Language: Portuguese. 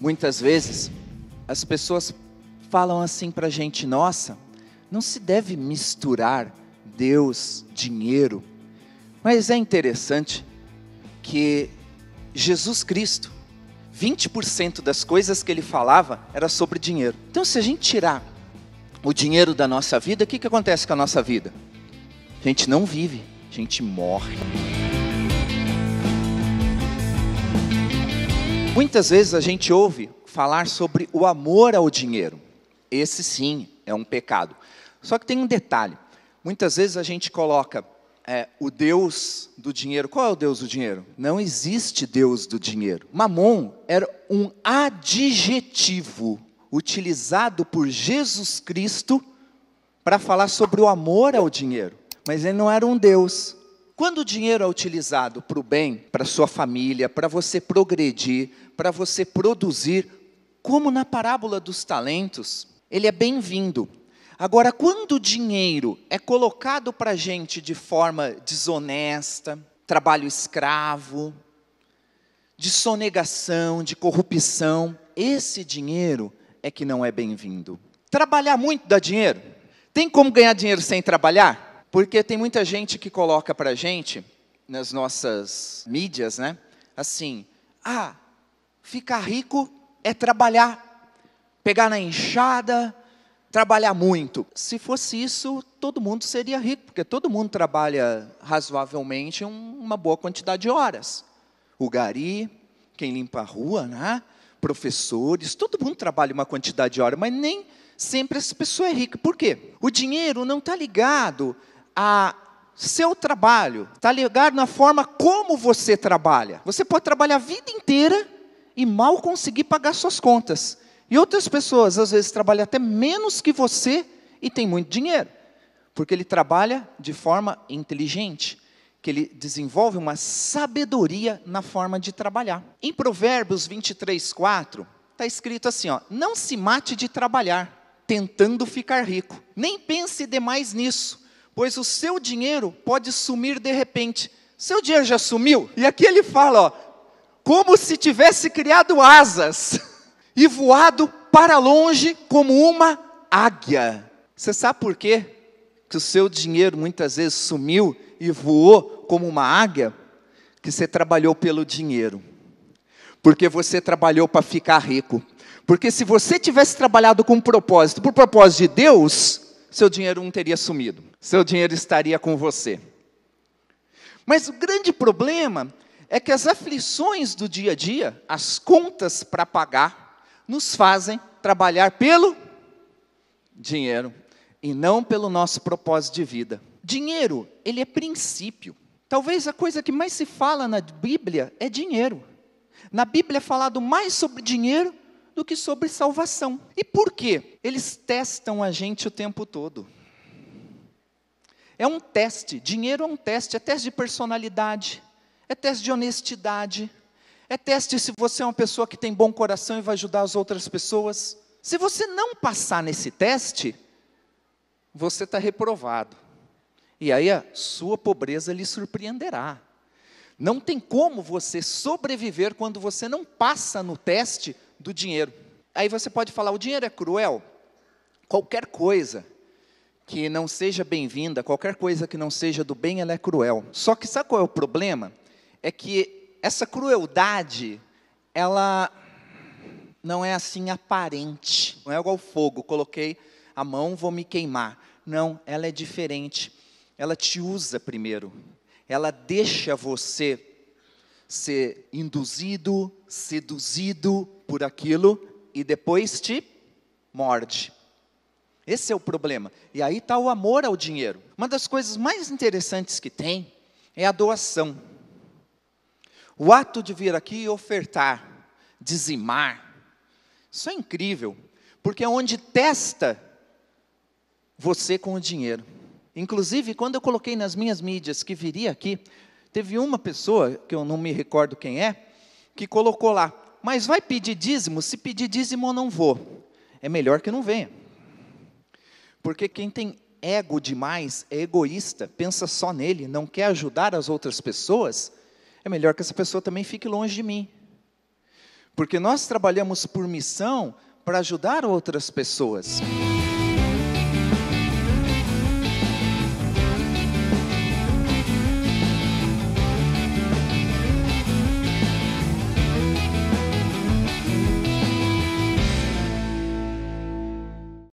Muitas vezes as pessoas falam assim para a gente: nossa, não se deve misturar Deus, dinheiro. Mas é interessante que Jesus Cristo, 20% das coisas que ele falava era sobre dinheiro. Então, se a gente tirar o dinheiro da nossa vida, o que, que acontece com a nossa vida? A gente não vive, a gente morre. Muitas vezes a gente ouve falar sobre o amor ao dinheiro. Esse sim é um pecado. Só que tem um detalhe. Muitas vezes a gente coloca é, o Deus do dinheiro. Qual é o Deus do dinheiro? Não existe Deus do dinheiro. Mamon era um adjetivo utilizado por Jesus Cristo para falar sobre o amor ao dinheiro. Mas ele não era um Deus. Quando o dinheiro é utilizado para o bem, para sua família, para você progredir, para você produzir, como na parábola dos talentos, ele é bem-vindo. Agora, quando o dinheiro é colocado para a gente de forma desonesta, trabalho escravo, de sonegação, de corrupção, esse dinheiro é que não é bem-vindo. Trabalhar muito dá dinheiro? Tem como ganhar dinheiro sem trabalhar? Porque tem muita gente que coloca para a gente, nas nossas mídias, né? Assim, ah, ficar rico é trabalhar, pegar na enxada, trabalhar muito. Se fosse isso, todo mundo seria rico, porque todo mundo trabalha razoavelmente uma boa quantidade de horas. O gari, quem limpa a rua, né? professores, todo mundo trabalha uma quantidade de horas, mas nem sempre essa pessoa é rica. Por quê? O dinheiro não está ligado a seu trabalho está ligado na forma como você trabalha. Você pode trabalhar a vida inteira e mal conseguir pagar suas contas. E outras pessoas, às vezes, trabalham até menos que você e tem muito dinheiro, porque ele trabalha de forma inteligente, que ele desenvolve uma sabedoria na forma de trabalhar. Em Provérbios 23, 4, está escrito assim: ó, Não se mate de trabalhar, tentando ficar rico, nem pense demais nisso pois o seu dinheiro pode sumir de repente. Seu dinheiro já sumiu? E aqui ele fala, ó, como se tivesse criado asas e voado para longe como uma águia. Você sabe por quê? Que o seu dinheiro muitas vezes sumiu e voou como uma águia? Que você trabalhou pelo dinheiro. Porque você trabalhou para ficar rico. Porque se você tivesse trabalhado com um propósito, por propósito de Deus, seu dinheiro não teria sumido seu dinheiro estaria com você. Mas o grande problema é que as aflições do dia a dia, as contas para pagar, nos fazem trabalhar pelo dinheiro e não pelo nosso propósito de vida. Dinheiro, ele é princípio. Talvez a coisa que mais se fala na Bíblia é dinheiro. Na Bíblia é falado mais sobre dinheiro do que sobre salvação. E por quê? Eles testam a gente o tempo todo. É um teste. Dinheiro é um teste. É teste de personalidade. É teste de honestidade. É teste se você é uma pessoa que tem bom coração e vai ajudar as outras pessoas. Se você não passar nesse teste, você está reprovado. E aí a sua pobreza lhe surpreenderá. Não tem como você sobreviver quando você não passa no teste do dinheiro. Aí você pode falar: o dinheiro é cruel? Qualquer coisa que não seja bem-vinda, qualquer coisa que não seja do bem, ela é cruel. Só que sabe qual é o problema? É que essa crueldade, ela não é assim aparente. Não é igual fogo, coloquei a mão, vou me queimar. Não, ela é diferente. Ela te usa primeiro. Ela deixa você ser induzido, seduzido por aquilo e depois te morde. Esse é o problema. E aí está o amor ao dinheiro. Uma das coisas mais interessantes que tem é a doação. O ato de vir aqui e ofertar, dizimar, isso é incrível, porque é onde testa você com o dinheiro. Inclusive, quando eu coloquei nas minhas mídias que viria aqui, teve uma pessoa, que eu não me recordo quem é, que colocou lá, mas vai pedir dízimo? Se pedir dízimo, eu não vou. É melhor que não venha. Porque quem tem ego demais é egoísta, pensa só nele, não quer ajudar as outras pessoas, é melhor que essa pessoa também fique longe de mim. Porque nós trabalhamos por missão para ajudar outras pessoas.